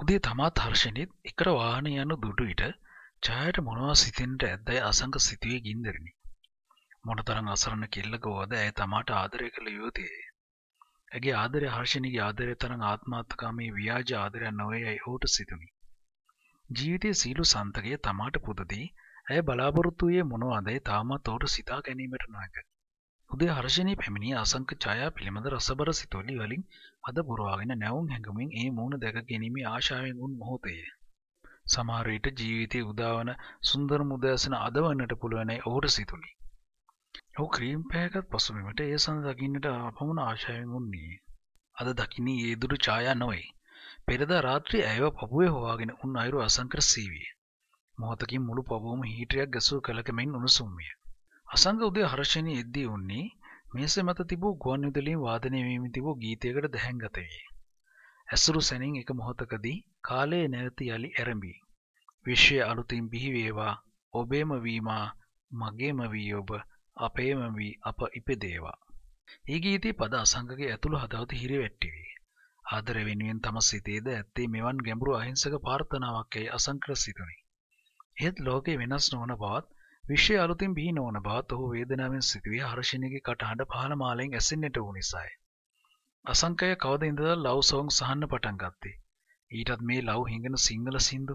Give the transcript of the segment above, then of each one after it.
උදේ තමාත් හර්ෂණයත් එකට වාහන යනු දුඩුවිට චායට මොනවා සිතෙන්ට ඇදැයි අසංක සිතුවේ ගින්දරණි. මොනතරං අසරණ කෙල්ලක ෝද ඇය තමාට ආදරය කළ යුතියේ. ඇගේ ආදරය හර්ෂණගේ ආදරය තරං ආත්මාත්තකාමී ව්‍යාජ ආදරයක් නොවේ ඇයි හෝට සිතුමි. ජීවිතය සීලු සන්තකය තමාට පුදදී ඇය බලාපොරොත්තුයේ මොනවාදේ තාමත් ඔවුට සිතා ගැනීමට නොහැක. හුදේ හර්ෂණය පැමිණි අසංක ඡායා පිළිබඳ රසබර සිතුවිලි වලින් අද පුරවාගෙන නැවුම් හැඟුමින් ඒ මූණ දැක ගැනීමේ ආශාවෙන් උන් මොහොතේ. සමහර විට ජීවිතයේ උදාවන සුන්දර මුදැසන අදවන්නට පුළුවනයි ඔහුට සිතුනි. ඔහු ක්‍රීම් පෑයකට පසුබිමට ඒ සඳ දකින්නට අපමණ ආශාවෙන් උන්නේ. අද දකින්නේ ඒ දුරු ඡායා නොවේ. පෙරදා රාත්‍රී ඇයව පපුවේ හොවාගෙන උන් අයුරු අසංකර සීවිය. මොහොතකින් මුළු පපුවම හීටරයක් ගැසූ කලක මෙන් උණුසුම් විය. අසන්ද උදේ හර්ෂණී එද්දී උන්නේ මේසේ මත තිබූ ගුවන් විදුලියෙන් වාදනය වීමෙන් තිබූ ගීතයකට දැහැන්ගත විය. ඇසුරු සැනින් එක මොහොතකදී කාලයේ නැවත යලි ඇරඹී. විශ්වය අලුතින් බිහි වේවා, ඔබේම වීමා, මගේම වී ඔබ, අපේම වී අප ඉපදේවා. ඒ ගීතේ පද අසංගගේ ඇතුළු හදවත හිරිවැට්ටි වී. ආදර වෙනුවෙන් තම සිතේද ඇත්තේ මෙවන් ගැඹුරු අහිංසක ප්‍රාර්ථනාවක් යයි අසංකර සිතුනි. එහෙත් ලෝකේ වෙනස් නොවන බවත් විශ්ය අලුතින් බිහි නොවන බවත් ඔහු වේදනාවෙන් සිතුවේ හර්ෂණියගේ කටහඬ පහළ මාලෙන් ඇසෙන්නට වූ නිසායි. අසංකය කවද ඉඳලා ලව් සෝங් සහන්න පටන් ගත්තේ. ඊටත් මේ ලව් හිඟන සිංහල සින්දු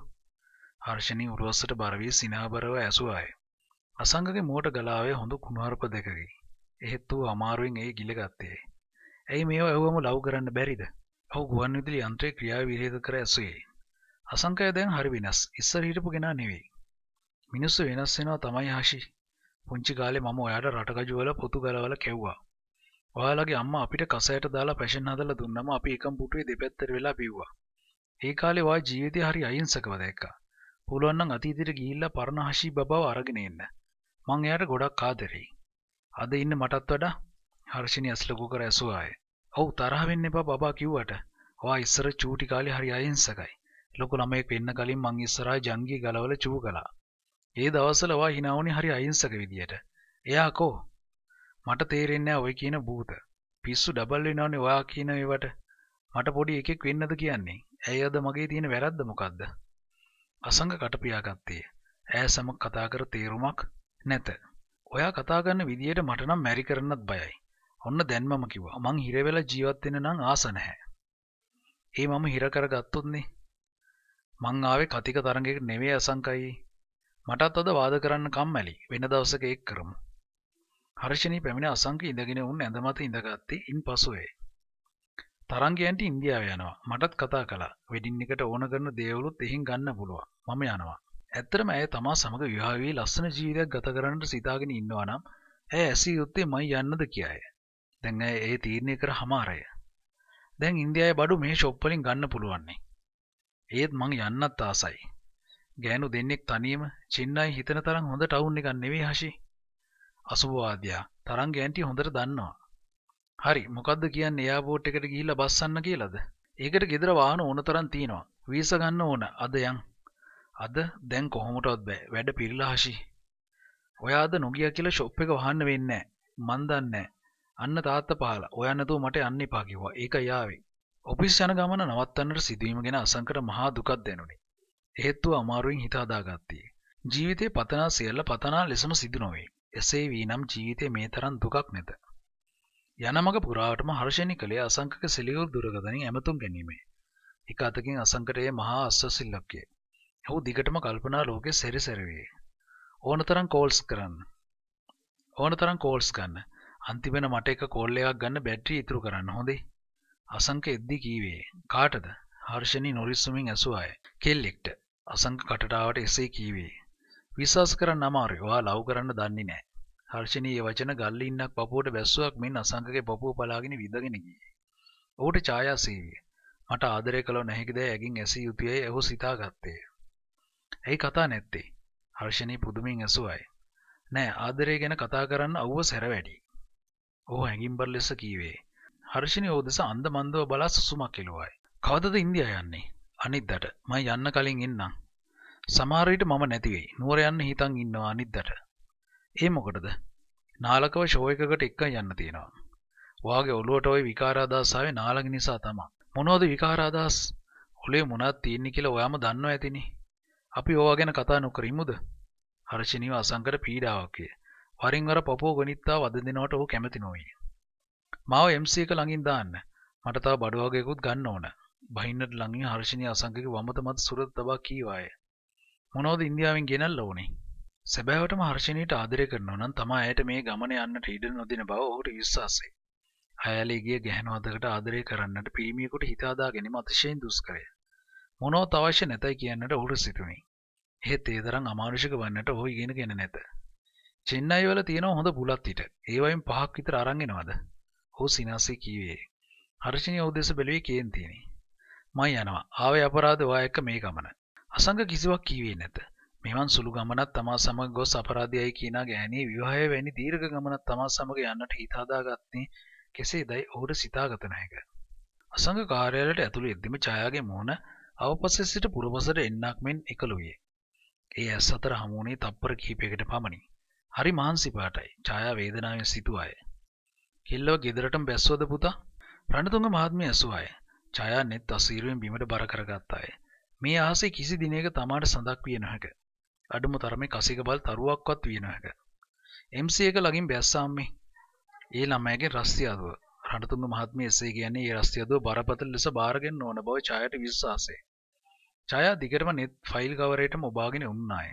හර්ෂණී උරවස්සට බර වී සිනාබරව ඇසුවාය. අසංකගේ මුවට ගලාවේ හොඳ කුණාරප දෙකකි. එහෙත් ඌ අමාරුවෙන් ඒ ගිල ගත්තේ. ඇයි මේව ඇහුවම ලව් කරන්න බැරිද? ඔහු ගුවන් විදුලි යන්ත්‍රයේ ක්‍රියාවිරහිත කර ඇසුවේ. අසංකය දැන් හරි වෙනස්. ඉස්සර හිටපු කෙනා නෙවෙයි. මිනිස්සු වෙනස් වෙනවා තමයි හෂි. පුංචි කාලේ මම ඔයාට රටගජුවල පොතු ගලවලා කැව්වා. ඔයාලගේ අම්මා අපිට කසයට දාලා පැෂන් හදලා දුන්නම අපි එකම පුටුවේ දෙපැත්තට වෙලා බිව්වා. ඒ කාලේ ඔයා ජීවිතේ හරි අහිංසකව දැක්කා. පුළුවන් නම් අතීතයට ගිහිල්ලා පරණ හෂි බබව අරගෙන එන්න. මං එයාට ගොඩක් ආදරෙයි. අද ඉන්න මටත් වඩා හර්ෂිනි ඇස්ලකු කර ඇසුවාය. ඔව් තරහ වෙන්න එපා බබා කිව්වට. ඔයා ඉස්සර චූටි කාලේ හරි අහිංසකයි. ලොකු ළමයෙක් වෙන්න කලින් මං ඉස්සරහා ජංගී ගලවල චූ කළා. ඒ දවස්සලවා හිනාවනි හරි අයිංසක විදියට එයාකෝ මට තේරෙන්නේ ඔය කියන භූත පිස්සු ඩබල් වෙනවනේ ඔයා කියන ඒවට මට පොඩි එකෙක් වෙන්නද කියන්නේ ඇයි අද මගේ තියෙන වැරද්ද මොකද්ද අසංග කටපියාගත්තේ ඈ සමග කතා කර තේරුමක් නැත ඔයා කතා කරන විදියට මට නම් මැරි කරන්නත් බයයි ඔන්න දැන් මම කිව්වා මං හිර වෙලා ජීවත් වෙන්න නම් ආස නැහැ ඒ මම හිර කරගත්තොත්නේ මං ආවේ කතික තරඟයකට නෙවෙයි අසංකයි මටත් අද වාද කරන්න කම්මැලි වෙන දවසක එක් කරමු. හර්ෂණී පැමිණ අසංක ඉඳගෙන උන් ඇඳ මත ඉඳගත්තේ ඉන් පසුවේ. තරංගයන්ට ඉන්දියාව යනවා මටත් කතා කළා වෙඩින් එකට ඕන කරන දේවලුත් එහෙන් ගන්න පුළුවන් මම යනවා ඇත්තටම ඇය තමා සමග විවාහ වී ලස්සන ජීවිතයක් ගත කරන්නට සිතාගෙන ඉන්නවා නම් ඇය ඇසිය යුත්තේ මයි යන්නද කියාය දැන් ඇය ඒ තීරණය කර හමාරය දැන් ඉන්දියාවේ බඩු මේ ෂොප් වලින් ගන්න පුළුවන් ඒත් මං යන්නත් ආසයි ගෑනු දෙන්නෙක් තනියම චින්නයි හිතන තරම් හොඳ ටවුන් එකක් නෙවෙයි හෂි. අසුභවාදියා තරංග ඇන්ටි හොඳට දන්නවා. හරි මොකද්ද කියන්නේ එයාපෝට් එකට ගිහිල්ලා බස්සන්න කියලාද? ඒකට ගෙදර වාහන ඕන තරම් තියෙනවා. වීසා ගන්න ඕන. අද යන්. අද දැන් කොහොමටවත් බෑ. වැඩ පිරিলা හෂි. ඔයා අද නොගියා කියලා ෂොප් එක වහන්න වෙන්නේ මන් දන්නේ අන්න තාත්තා පහලා. ඔයා නැතුව මට යන්න එපා කිව්වා. ඒක යාවේ. ඔෆිස් යන ගමන නවත්තන්නට සිදුවීම ගැන අසංකට මහා දුකක් දැනුනි. එහෙත්තු අමාරුවෙන් හිතාදා ගත්තේ. ජීවිතය පතනා සියල්ල පතනා ලෙසම සිදු නොවේ. එසේ වී නම් ජීවිතය මේ තරන් දුකක් නැත. යනමග පුරාවටම හර්ෂණි කළේ අසංකක සිලියුල් දුරගතනින් ඇමතුම් ගැනීමේ. එක අතකින් අසංකටයේ මහා අස්සසිල්ලක්කේ. ඔහු දිගටම කල්පනා ලෝකෙ සැරිසැරවේ. ඕනතරම් කෝල්ස් කරන්න. ඕනතරම් කෝල්ස් ගන්න. අන්තිමන මට එක කෝල් එකක් ගන්න බැටරි ඉතුරු කරන්න හොඳේ. අසංක එද්දි කීවේ. කාටද? හර්ෂණි නොරිස්සුමින් ඇසුවාය. කෙල්ලෙක්ට. අසංක කටටාවට එසේ කීවේ. විශ්වාස කරන්න අමාරුයි. ඔයා ලව් කරන්න දන්නේ නැහැ. හර්ෂණී ඒ වචන ගල්ලින්නක් පපුවට බැස්සුවක් මෙන් අසංකගේ පපුව පලාගෙන විඳගෙන ගියේ. ඔහුට ඡායා සීවිය. මට ආදරය කළො නැහැකිද ඇගින් ඇසී යුතුයයි ඇහු සිතාගත්තේ. ඇයි කතා නැත්තේ? හර්ෂණී පුදුමින් ඇසුවයි. නෑ ආදරය ගැන කතා කරන්න අවුව සැර වැඩි. ඔහු හැඟින්බර ලෙස කීවේ. හර්ෂණී ඔහු දෙස අන්දමන්දව බලා සුසුමක් එළුවයි. කවදද ඉන්දියා යන්නේ? අනිද්දට මම යන්න කලින් එන්නම්. සමහර විට මම නැති වෙයි. නුවර යන්න හිතන් ඉන්නවා අනිද්දට. ඒ මොකටද? නාලකව ෂෝ එකකට එක්ක යන්න තියෙනවා. වාගේ ඔළුවට ওই විකාරාදාස ආවේ නාලක නිසා තමයි. මොනවද විකාරාදාස? ඔලේ මොනවද තියෙන්නේ කියලා ඔයාම දන්නව ඇතිනේ. අපි ඕවා ගැන කතා නොකර ඉමුද? හර්ෂිනීව අසංකර පීඩාවක් විය. වරින් වර පපුව ගොනිත්තා වද දෙනවට ਉਹ කැමති නොවේ. මාව MC එක ළඟින් දාන්න. මට තව බඩු වර්ගයකුත් ගන්න ඕන. බහින්නට ලඟින් හර්ෂණය අසංකක වමත මත සුරත තබා කීවාය. මොනෝද ඉන්දියාවෙන් ගෙනල් ඕනේ සැබෑවට හර්ෂණයට ආදරය කරනවා නම් තමා ඇයට මේ ගමන යන්නට ඉඩ නොදෙන බව ඔහුට විශ්වාසය. අයාලේ ගිය ගැහැණුවදකට ආදරය කරන්නට පිරිමියෙකුට හිතාදා ගැනීම අතිශයින් දුෂ්කරය. මොනෝත් අවශ්‍ය නැතයි කියන්නට ඔහුට සිතුනි. එහෙත් ඒ තරම් අමානුෂික වන්නට ඔහු ඉගෙනගෙන නැත. චෙන්නයි වල තියෙන හොඳ බුලත් පිට. ඒවයින් පහක් විතර අරන් එනවද? ඔහු සිනාසී කීවේ. හර්ෂණිය ඔහු දෙස බැලුවේ කේන්තියෙනි. මං යනවා ආවේ අපරාධ වායක මේ ගමන. අසංග කිසිවක් කීවේ නැත. මෙවන් සුළු ගමනක් තමා සමග ගොස් අපරාධයයි කියනා ගෑණියේ විවාහය වැනි දීර්ඝ ගමනක් තමා සමග යන්නට හිත හදාගත්තේ කෙසේදයි ඔහුට සිතාගත නොහැක. අසංග කාර්යාලයට ඇතුළු එද්දිම ඡායාගේ මුහුණ අවපසෙ සිට පුරපසට එන්නක් මෙන් එකළු විය. ඒ ඇස් අතර හමු වුණේ තප්පර කිහිපයකට පමණි. හරි මහන්සි පාටයි. ඡායා වේදනාවෙන් සිටුවාය. කිල්ලව ගෙදරටම බැස්සවද පුතා? රණතුංග මහත්මිය ඇසුවාය. ජයා නෙත් අසීරුවෙන් බිමට බර කරගත්තාය. මේ අහසේ කිසි දිනයක තමාට සඳක් විය නොහැක. අඩුම තරමේ කසිකබල් තරුවක්වත් විය නොහැක. MC එක ළඟින් බැස්සාම්මේ. ඒ ළමයාගේ රස්තියාදුව රණතුංග මහත්මිය එසේ කියන්නේ ඒ රස්තියාදුව බරපතල ලෙස බාරගෙන ඕන බව ජයාට විශ්වාසය. ජයා දිගටම නෙත් ෆයිල් කවරේටම ඔබාගෙන උන්නාය.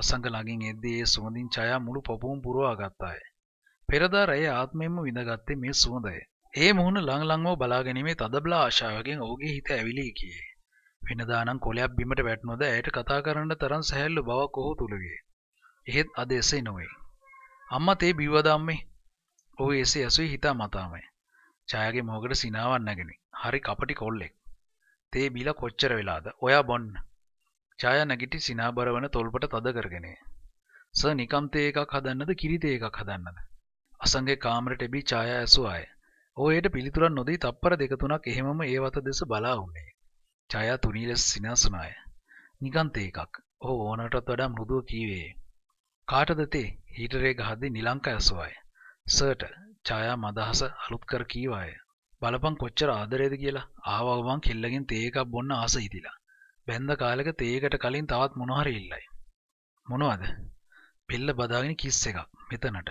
අසංග ළඟින් එද්දී ඒ සුවඳින් ජයා මුළු පපුවම පුරවා ගත්තාය. පෙරදා රැයේ ආත්මයෙන්ම විඳගත්තේ මේ සුවඳය. ඒ මුහුණ ලංලංව බලාගැනීමේ තදබලා ආශාවකින් ඔහුගේ හිත ඇවිලී ගියේ. වෙනදානම් කොලයක් බිමට වැටුණොද ඇයට කතා කරන්න තරම් සැහැල්ලු බවක් ඔහු තුල විය. එහෙත් අද එසේ නොවේ. අම්මා තේ බිව්වද අම්මේ? ඔහු එසේ ඇසුයි හිතාමතාමයි. ඡායාගේ මොහොකට සිනාවක් නැගිනි. හරි කපටි කොල්ලෙක්. තේ බීලා කොච්චර වෙලාද? ඔයා බොන්න. ඡායා නැගිටි සිනාබර වන තොල්පට තද කරගෙන. සර් නිකම් තේ එකක් හදන්නද කිරි තේ එකක් හදන්නද? අසංගේ කාමරට බී ඡායා ඇසුවායේ. ඕයට පිළිතුරන් නොදී තප්පර දෙක තුනක් එහෙමම ඒ වත දෙස බලා වුණේ. ඡයා තුනී ලෙස සිනාසුනාය. නිකන්තේ එකක්. ඔහු ඕනටත් වඩා මෘදුව කීවේ. කාටද තේ? හීටරේ ගහද්දී නිලංක ඇසුවාය. සර්ට ඡයා මදහස අලුත් කර කීවාය. බලපන් කොච්චර ආදරේද කියලා. ආවව මං කෙල්ලගෙන් තේ එකක් බොන්න ආස හිතිලා. බැඳ කාලෙක තේ එකට කලින් තවත් මොනවහරි ඉල්ලයි. මොනවද? පෙල්ල බදාගෙන කිස් එකක් මෙතනට.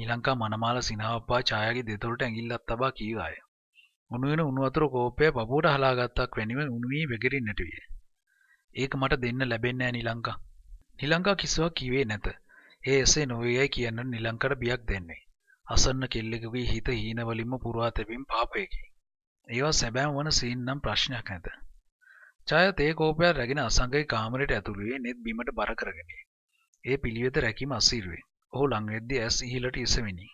නිලංකා මනමාල සිනාවපා ඡායාගේ දෙතොලට ඇඟිල්ලක් තබා කීවාය. උණු වෙන උණු වතුර කෝපය පපුවට හලාගත්තක් වැනිව උණුවී වෙගිරින්නට විය. ඒක මට දෙන්න ලැබෙන්නේ නෑ නිලංකා. නිලංකා කිසිවක් කිව්වේ නැත. ඒ එසේ නොවේයයි කියන්න නිලංකට බියක් දෙන්නේ. අසන්න කෙල්ලෙකුගේ හිත හීනවලින්ම පුරවා තැබීම පාපයකි. ඒවා සැබෑම වන සීන් නම් ප්‍රශ්නයක් නැත. ඡාය තේ කෝපය රැගෙන අසංගයි කාමරයට ඇතුළු වී net බිමට බර කරගෙන. ඒ පිළිවෙත රැකීම අසීරුවේ. ඔහු ළංවෙද්දි ඇස් ඉහිලට ඉසමිනි.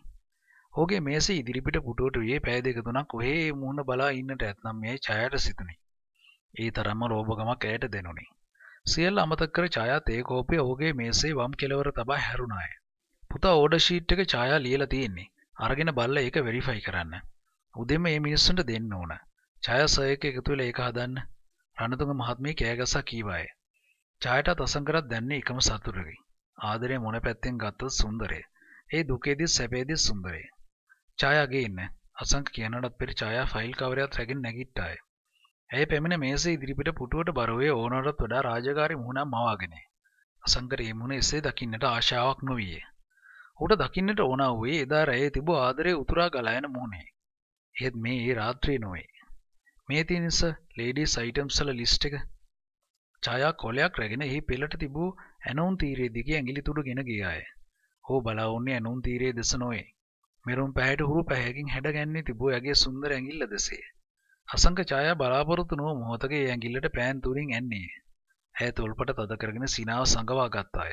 හෝගේ මේසේ ඉදිරිපිට පුටුවට වේ පැය දෙක තුනක් ඔහේ මුහුණ බලා ඉන්නට ඇත්නම් මේ ඡායට සිතුනි. ඒ තරම්ම ලෝභකමක් ඇයට දෙනුනි. සියල්ල අමතක කර ඡායාත් ඒ කෝපය ඔහුගේ මේසේ වම් කෙළවර තබා හැරුණාය. පුතා ඕඩර් ෂීට් එක ඡායා ලියලා තියෙන්නේ. අරගෙන බලලා ඒක වෙරිෆයි කරන්න. උදේම මේ මිනිස්සුන්ට දෙන්න ඕන. ඡායා සර් එක එකතු වෙලා ඒක හදන්න. රණතුංග මහත්මිය කෑගසා කීවාය. ඡායටත් අසංකරත් දැන්නේ එකම සතුටකි. ආදරේ මොන පැත්තෙන් ගත්තත් සුන්දරේ. ඒ දුකේදී සැපේදී සුන්දරේ. ඡායාගේ ඉන්න. අසංක කියනටත් පෙර ඡායා ෆයිල් කවරයක් රැගෙන නැගිට්ටාය. ඇය පැමිණ මේසේ ඉදිරිපිට පුටුවට බරවේ ඕනරටත් වඩා රාජකාරී මුහුණක් මවාගෙන. අසංකර ඒ මුහුණ එසේ දකින්නට ආශාවක් නොවිය. ඔහුට දකින්නට ඕන වූයේ එදා රැයේ තිබූ ආදරේ උතුරා ගලා යන මුහුණේ. එහෙත් මේ ඒ රාත්‍රිය නොවේ. මේ තියෙනස ලේඩීස් අයිටම්ස් වල ලිස්ට් එක ඡායා කොලයක් රැගෙන එහි පෙළට තිබූ ඇනුම් තීරයේ දිගේ ඇඟිලි තුඩු ගෙන ගියාය. හෝ බලා වුණේ ඇනුම් තීරයේ දෙස නොවේ. මෙරුම් පැහැයට හුරු පැහැයකින් හැඩගැන්නේ තිබූ ඇගේ සුන්දර ඇඟිල්ල දෙසේ. අසංක ඡායා බලාපොරොත්තු නොව මොහොතකේ ඇඟිල්ලට පෑන් තුරින් ඇන්නේ. ඇය තොල්පට තද කරගෙන සිනාව සංගවා ගත්තාය.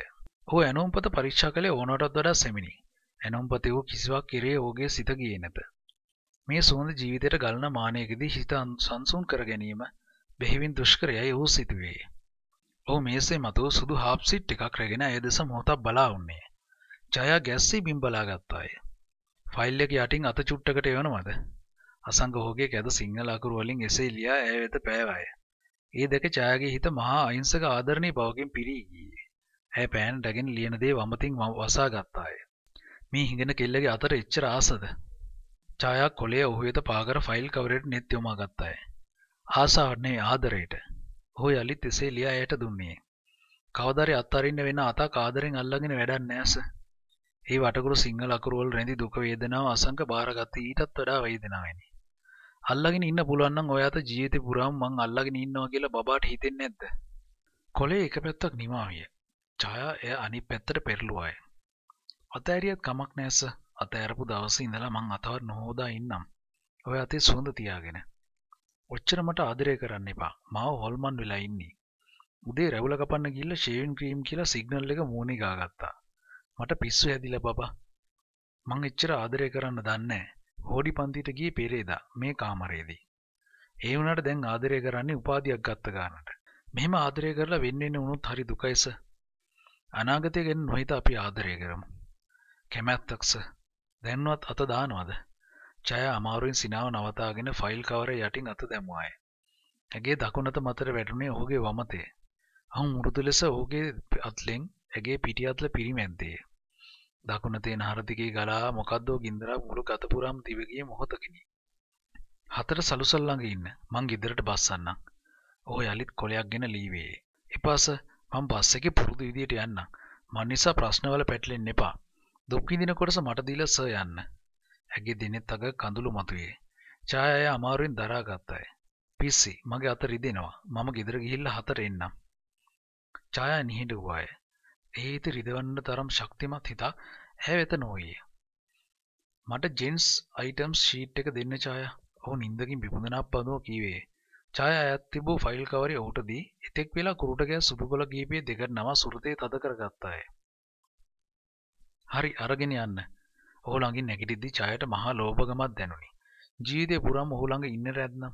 ඔහු ඇනුම්පත පරීක්ෂා කළේ ඕනටත් වඩා සෙමිනි. ඇනුම්පතේ වූ කිසිවක් කෙරේ ඔහුගේ සිත ගියේ නැත. මේ සුවඳ ජීවිතයට ගලන මානයකදී හිත සංසුන් කර ගැනීම බෙහෙවින් දුෂ්කරයයි ඔහු සිතුවේ. ඔහු මේසේ මතු සුදු හාප්සිට් එකක් රැගෙන ඒ දෙස මොහොතක් බලා උන්නේ. ජයා ගැස්සී බිම් බලාගත්තාය. ෆයිල් එක යටින් අත චුට්ටකට එවනවද? අසංග ඔහුගේ කැද සිංහල අකුරු වලින් එසේ ලියා ඇය වෙත පෑවාය. ඒ දැක ජයාගේ හිත මහා අහිංසක ආදරණීය බවකින් පිරී ගියේ. ඇය පෑන් රැගෙන ලියන දේ වමතින් වසා ගත්තාය. මේ හිඟන කෙල්ලගේ අතර එච්චර ආසද? ජයා කොලේ ඔහු වෙත පාගර ෆයිල් කවරේට net යොමා ගත්තාය. ආසාවට නෙවෙයි ආදරයට. ඔහු යළිත් එසේ ලියා ඇයට දුන්නේ. කවදාරි අත්හරින්න වෙන අතක් ආදරෙන් අල්ලගෙන වැඩක් නෑස. ඒ වටකුරු සිංහල අකුරු වල රැඳි දුක වේදනාව අසංක බාරගත්තී ඊටත් වඩා වේදනාවෙනි. අල්ලගෙන ඉන්න පුළුවන් නම් ඔය අත ජීවිතේ පුරාම මං අල්ලගෙන ඉන්නවා කියලා බබාට හිතෙන්නේ නැද්ද? කොලේ එක පැත්තක් නිමා විය. ඡායා එය අනිත් පැත්තට පෙරළුවාය. අතෑරියත් කමක් නෑස. අතෑරපු දවසේ ඉඳලා මං අතවත් නොහොදා ඉන්නම්. ඔය අතේ සුවඳ තියාගෙන. ඔච්චර මට ආදරය කරන්න එපා මාව හොල්මන් වෙලා ඉන්නේ උදේ රැවුල කපන්න ගිහිල්ලා ෂේවින් ක්‍රීම් කියලා සිග්නල් එක මූණේ ගාගත්තා මට පිස්සු හැදිලා බබා මං එච්චර ආදරය කරන්න දන්නේ හෝඩි පන්තිට ගියේ පෙරේදා මේ කාමරේදී ඒ වුණාට දැන් ආදරය කරන්නේ උපාධියක් ගත්ත ගන්නට මෙහෙම ආදරය කරලා වෙන්න වෙන වුණොත් හරි දුකයිස අනාගතය ගැන නොහිත අපි ආදරය කරමු කැමැත්තක්ස දැන්වත් අත දානවද ජය අමාරුවෙන් සිනාව නවතාගෙන ෆයිල් කවර යටින් අත දැමුවාය. ඇගේ දකුණත මතර වැටුනේ ඔහුගේ වමතේ. අහු මුරුදු ලෙස ඔහුගේ අත්ලෙන් ඇගේ පිටි අත්ල පිරිමැද්දේ. දකුණතේ නහරදිගේ ගලා මොකද්දෝ ගින්දරක් මුළු ගත පුරාම දිවගිය මොහොතකිනි. හතර සලුසල් ළඟ ඉන්න මං ගෙදරට බස්සන්නම්. ඔහු යලිත් කොලයක් ගෙන ලීවේ. එපාස මං බස් එකේ පුරුදු විදියට යන්නම්. මන් නිසා ප්‍රශ්නවල පැටලෙන්න එපා. දුක් විඳින කොටස මට දීලා සර් යන්න. ඇගේ දෙනෙත් අග කඳුළු මතුවේ. ඡායාය අමාරුවෙන් දරාගත්තාය. පිස්සි මගේ අත රිදෙනවා. මම ගෙදර ගිහිල්ලා හතර එන්නම්. ඡායා නිහිඬුවාය. ඒ හිත රිදවන්න තරම් ශක්තිමත් හිතක් ඇය වෙත නොවිය. මට ජෙන්ස් අයිටම්ස් ෂීට් එක දෙන්න ඡායා. ඔහු නිින්දකින් විපුඳනක් පදුව කීවේ. ඡායා අයත් තිබූ ෆයිල් කවරය ඔහුට දී එතෙක් වෙලා කුරුට ගෑස් සුදු කොළ ගීපේ දෙකට නම සුරතේ තද කරගත්තාය. හරි අරගෙන යන්න. ඔහු ළඟින් නැගිටිද්දී ජයට මහා ලෝභකමක් දැනුනි. ජීවිතේ පුරාම ඔහු ළඟ ඉන්න රැද්නම්